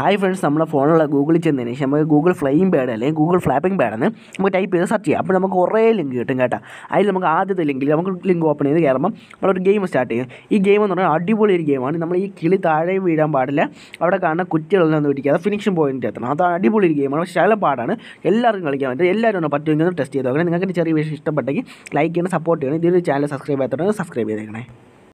hi friends നമ്മളെ ഫോണുള്ള ഗൂഗിളിൽ ചെന്നതിന് ശേഷം നമുക്ക് ഗൂഗിൾ ഫ്ലൈയിങ് പാഡ് അല്ലെങ്കിൽ ഗൂഗിൾ ഫ്ലാപ്പിംഗ് പാഡെന്ന് നമുക്ക് ടൈപ്പ് ചെയ്ത് സെർച്ച് ചെയ്യാം അപ്പോൾ നമുക്ക് കുറേ ലിങ്ക് കിട്ടും കേട്ടോ അതിൽ നമുക്ക് ആദ്യത്തെ ലിങ്കിൽ നമുക്ക് ലിങ്ക് ഓപ്പൺ ചെയ്ത് കയറുമ്പം നമ്മളൊരു ഗെയിം സ്റ്റാർട്ട് ചെയ്യും ഈ ഗെയിം എന്ന് പറഞ്ഞാൽ അടിപൊളി ഒരു ഗെയിമാണ് നമ്മൾ ഈ കിളി താഴെ വീഴാൻ പാടില്ല അവിടെ കാണുന്ന കുറ്റികളൊന്നും ഇടിക്കാതെ ഫിനിഷിംഗ് പോയിന്റ് എത്തണം അത് അടിപൊളി ഒരു ഗെയിമാണ് പക്ഷേ ശകലം പാടാണ് എല്ലാവർക്കും കളിക്കാൻ പറ്റും എല്ലാവരും ഒന്ന് പറ്റുമെങ്കിൽ ഒന്ന് ടെസ്റ്റ് ചെയ്ത് നോക്കണം നിങ്ങൾക്ക് ചെറിയ വിഷയം ഇഷ്ടപ്പെട്ടെങ്കിൽ ലൈക്ക് ചെയ്യണം സപ്പോർട്ട് ചെയ്യണം ഇതിൽ ചാനൽ സബ്സ്ക്രൈബ് ചെയ്തിട്ടുണ്ടെങ്കിൽ സബ്സ്ക്രൈബ് ചെയ്തേക്കണേ